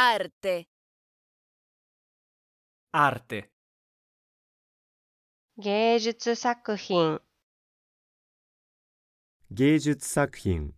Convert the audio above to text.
Arte. Arte. 芸術作品芸術作品